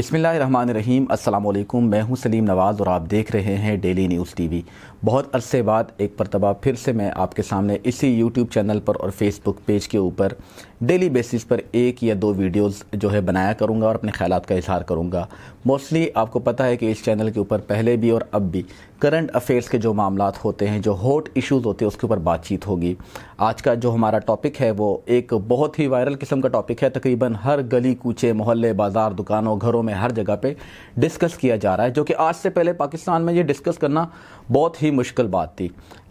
बिसमीम अल्लाम मैं हूं सलीम नवाज़ और आप देख रहे हैं डेली न्यूज़ टीवी बहुत अरसे बाद एक मरतबा फिर से मैं आपके सामने इसी यूट्यूब चैनल पर और फेसबुक पेज के ऊपर डेली बेसिस पर एक या दो वीडियोस जो है बनाया करूंगा और अपने ख्याल का इजहार करूंगा मोस्टली आपको पता है कि इस चैनल के ऊपर पहले भी और अब भी करंट अफेयर्स के जो मामला होते हैं जो हॉट इश्यूज़ होते हैं उसके ऊपर बातचीत होगी आज का जो हमारा टॉपिक है वो एक बहुत ही वायरल किस्म का टॉपिक है तकरीबन हर गली कूचे मोहल्ले बाज़ार दुकानों घरों में हर जगह पे डिस्कस किया जा रहा है जो कि आज से पहले पाकिस्तान में ये डिस्कस करना बहुत ही मुश्किल बात थी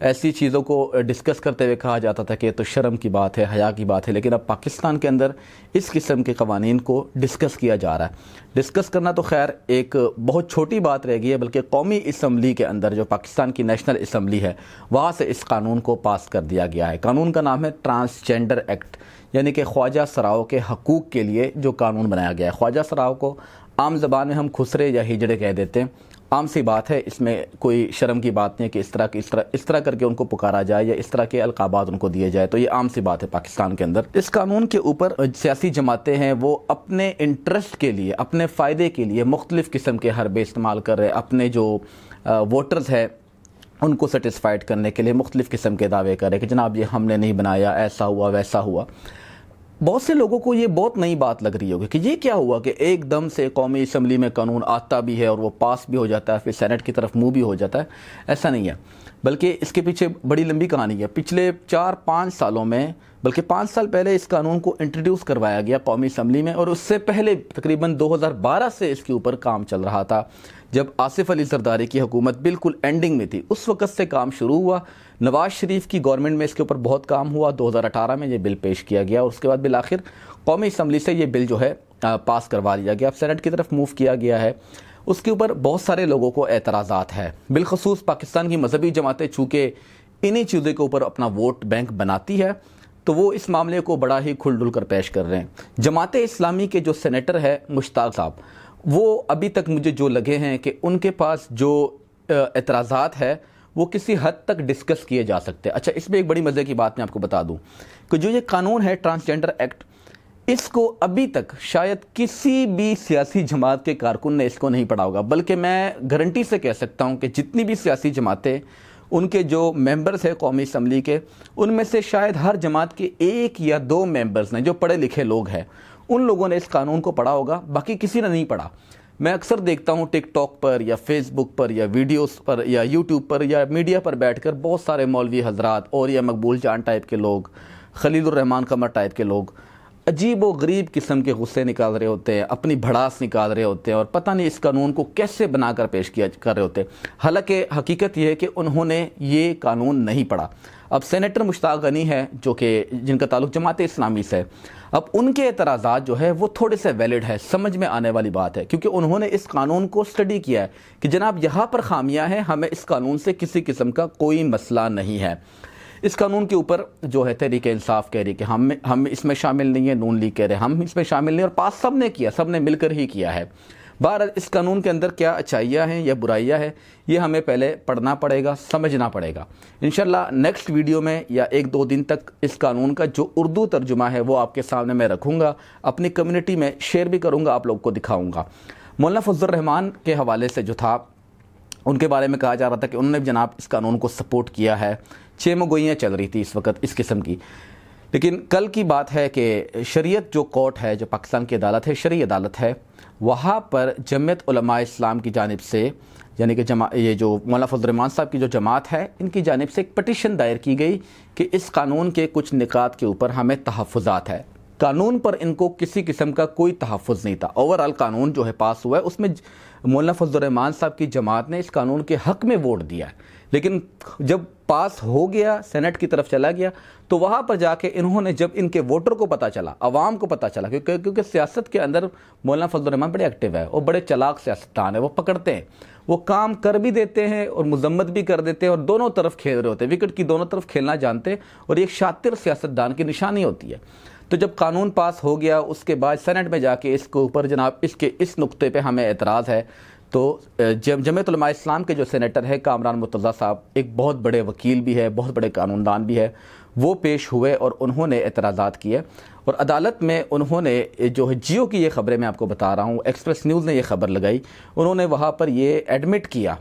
ऐसी चीज़ों को डिस्कस करते हुए कहा जाता था कि तो शर्म की बात है हया की बात है लेकिन अब पाकिस्तान के अंदर इस किस्म के कवानीन को डिस्कस किया जा रहा है डिस्कस करना तो खैर एक बहुत छोटी बात रह गई है बल्कि कौमी इसम्बली के अंदर अंदर जो पाकिस्तान की नेशनल असम्बली है वहाँ से इस कानून को पास कर दिया गया है कानून का नाम है ट्रांसजेंडर एक्ट यानी कि ख्वाजा सराओं के हकूक़ के लिए जो कानून बनाया गया है ख्वाजा सराओं को आम जबान में हम खुसरे या हिजड़े कह देते हैं आम सी बात है इसमें कोई शर्म की बात नहीं है कि इस तरह की इस तरह इस तरह करके उनको पुकारा जाए या इस तरह के अलकाबात उनको दिए जाए तो ये आम सी बात है पाकिस्तान के अंदर इस कानून के ऊपर सियासी जमातें हैं वो अपने इंटरेस्ट के लिए अपने फ़ायदे के लिए मुख्तलिफ़ किस्म के हरबे इस्तेमाल कर रहे हैं अपने जो वोटर्स है उनको सेटिस्फाइड करने के लिए मुख्तलिफ़ किस्म के दावे करें कि जनाब ये हमने नहीं बनाया ऐसा हुआ वैसा हुआ बहुत से लोगों को ये बहुत नई बात लग रही होगी कि ये क्या हुआ कि एकदम से कौमी इसम्बली में कानून आता भी है और वो पास भी हो जाता है फिर सेनेट की तरफ मूव भी हो जाता है ऐसा नहीं है बल्कि इसके पीछे बड़ी लंबी कहानी है पिछले चार पाँच सालों में बल्कि पाँच साल पहले इस कानून को इंट्रोड्यूस करवाया गया कौमी असम्बली में और उससे पहले तकरीबन 2012 से इसके ऊपर काम चल रहा था जब आसिफ अली जरदारी की हुकूमत बिल्कुल एंडिंग में थी उस वक़्त से काम शुरू हुआ नवाज शरीफ की गवर्नमेंट में इसके ऊपर बहुत काम हुआ 2018 में ये बिल पेश किया गया और उसके बाद बिल आखिर कौमी असम्बली से ये बिल जो है पास करवा लिया गया अब सेनेट की तरफ मूव किया गया है उसके ऊपर बहुत सारे लोगों को एतराज़ा है बिलखसूस पाकिस्तान की मजहबी जमातें चूँकि इन्हीं चीज़ों के ऊपर अपना वोट बैंक बनाती है तो वो इस मामले को बड़ा ही खुलडुल कर पेश कर रहे हैं जमात इस्लामी के जो सेनेटर है मुश्ताक साहब वो अभी तक मुझे जो लगे हैं कि उनके पास जो एतराज़ात है वो किसी हद तक डिस्कस किए जा सकते हैं अच्छा इसमें एक बड़ी मज़े की बात मैं आपको बता दूं कि जो ये कानून है ट्रांसजेंडर एक्ट इसको अभी तक शायद किसी भी सियासी जमात के कारकुन ने इसको नहीं पढ़ा होगा बल्कि मैं गारंटी से कह सकता हूँ कि जितनी भी सियासी जमातें उनके जो मेंबर्स हैं कौमी इसम्बली के उनमें से शायद हर जमात के एक या दो मेंबर्स ने जो पढ़े लिखे लोग हैं उन लोगों ने इस कानून को पढ़ा होगा बाकी किसी ने नहीं पढ़ा मैं अक्सर देखता हूँ टिकटॉक पर या फेसबुक पर या वीडियोस पर या यूट्यूब पर या मीडिया पर बैठकर बहुत सारे मौलवी हजरात और या मकबूल जान टाइप के लोग खलील रहमान कमर टाइप के लोग अजीब व गरीब किस्म के गुस्से निकाल रहे होते हैं अपनी भड़ास निकाल रहे होते हैं और पता नहीं इस कानून को कैसे बनाकर पेश किया कर रहे होते हैं हालांकि हकीकत यह है कि उन्होंने ये कानून नहीं पढ़ा अब सेनेटर मुश्ताक गनी है जो कि जिनका ताल्लुक जमात इस्लामी से है अब उनके एतराज़ा जो है वो थोड़े से वैलिड है समझ में आने वाली बात है क्योंकि उन्होंने इस कानून को स्टडी किया है कि जनाब यहाँ पर खामियां हैं हमें इस कानून से किसी किस्म का कोई मसला नहीं है इस कानून के ऊपर जो है तहरीक इंसाफ कह रही कि हम हम इसमें शामिल नहीं है नून लीग कह रहे हम इसमें शामिल नहीं और पास सब ने किया सब ने मिलकर ही किया है बहर इस कानून के अंदर क्या अच्छाइयाँ हैं या बुराइयाँ हैं ये हमें पहले पढ़ना पड़ेगा समझना पड़ेगा इन नेक्स्ट वीडियो में या एक दो दिन तक इस कानून का जो उर्दू तर्जुमा है वो आपके सामने मैं रखूँगा अपनी कम्यूनिटी में शेयर भी करूँगा आप लोग को दिखाऊँगा मौलाना फजल रहमान के हवाले से जो था उनके बारे में कहा जा रहा था कि उन्होंने भी जनाब इस कानून को सपोर्ट किया है छः मगोइयाँ चल रही थी इस वक्त इस किस्म की लेकिन कल की बात है कि शरीयत जो कोर्ट है जो पाकिस्तान की अदालत है शरी अदालत है वहाँ पर जमयत उलमा इस्लाम की जानब से यानी कि जमा ये जो मौलाना फजलरमान साहब की जो जमात है इनकी जानब से एक पटिशन दायर की गई कि इस कानून के कुछ निकात के ऊपर हमें तहफ़ात है कानून पर इनको किसी किस्म का कोई तहफ़ नहीं था ओवरऑल कानून जो है पास हुआ है उसमें मौलाना फजलरहमान साहब की जमात ने इस कानून के हक में वोट दिया लेकिन जब पास हो गया सेनेट की तरफ चला गया तो वहाँ पर जाके इन्होंने जब इनके वोटर को पता चला आवाम को पता चला क्योंकि क्योंकि सियासत के अंदर मौलाना फजलरहमान बड़े एक्टिव है और बड़े चलाक सियासतदान है वो पकड़ते हैं वो काम कर भी देते हैं और मजम्मत भी कर देते हैं और दोनों तरफ खेल रहे होते हैं विकेट की दोनों तरफ खेलना जानते हैं और एक शातिर सियासतदान की निशानी होती है तो जब कानून पास हो गया उसके बाद सेनेट में जाके इसके ऊपर जनाब इसके इस नुक्ते पे हमें एतराज़ है तो जम जमतलमा इस्लाम के जो सेनेटर है कामरान मुतजा साहब एक बहुत बड़े वकील भी है बहुत बड़े कानूनदान भी है वो पेश हुए और उन्होंने एतराज़ात किए और अदालत में उन्होंने जो है जियो की ये खबरें मैं आपको बता रहा हूँ एक्सप्रेस न्यूज़ ने ये खबर लगाई उन्होंने वहाँ पर ये एडमिट किया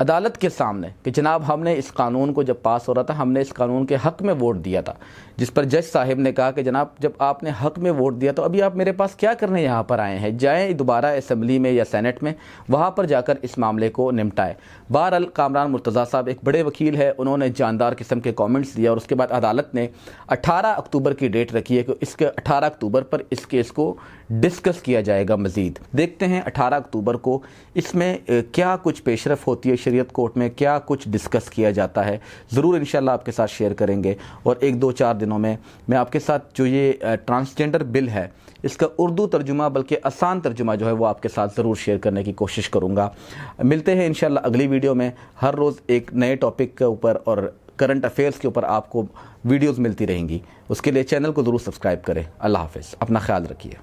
अदालत के सामने कि जनाब हमने इस कानून को जब पास हो रहा था हमने इस कानून के हक़ में वोट दिया था जिस पर जज साहब ने कहा कि जनाब जब आपने हक़ में वोट दिया तो अभी आप मेरे पास क्या करने यहाँ पर आए हैं जाएं दोबारा असम्बली में या सेनेट में वहाँ पर जाकर इस मामले को निपटाएं बहरअल कामरान मुर्तज़ा साहब एक बड़े वकील है उन्होंने जानदार किस्म के कॉमेंट्स दिए और उसके बाद अदालत ने अठारह अक्टूबर की डेट रखी है कि इसके अठारह अक्टूबर पर इस केस को डिस्कस किया जाएगा मज़ीद देखते हैं अठारह अक्टूबर को इसमें क्या कुछ पेशरफ होती है शरीयत कोर्ट में क्या कुछ डिस्कस किया जाता है ज़रूर इन आपके साथ शेयर करेंगे और एक दो चार दिनों में मैं आपके साथ जो ये ट्रांसजेंडर बिल है इसका उर्दू तर्जुमा बल्कि आसान तर्जुमा जो है वो आपके साथ ज़रूर शेयर करने की कोशिश करूँगा मिलते हैं इन अगली वीडियो में हर रोज़ एक नए टॉपिक के ऊपर और करंट अफेयर्स के ऊपर आपको वीडियोस मिलती रहेंगी उसके लिए चैनल को ज़रूर सब्सक्राइब करें अल्लाह हाफिज़ अपना ख्याल रखिए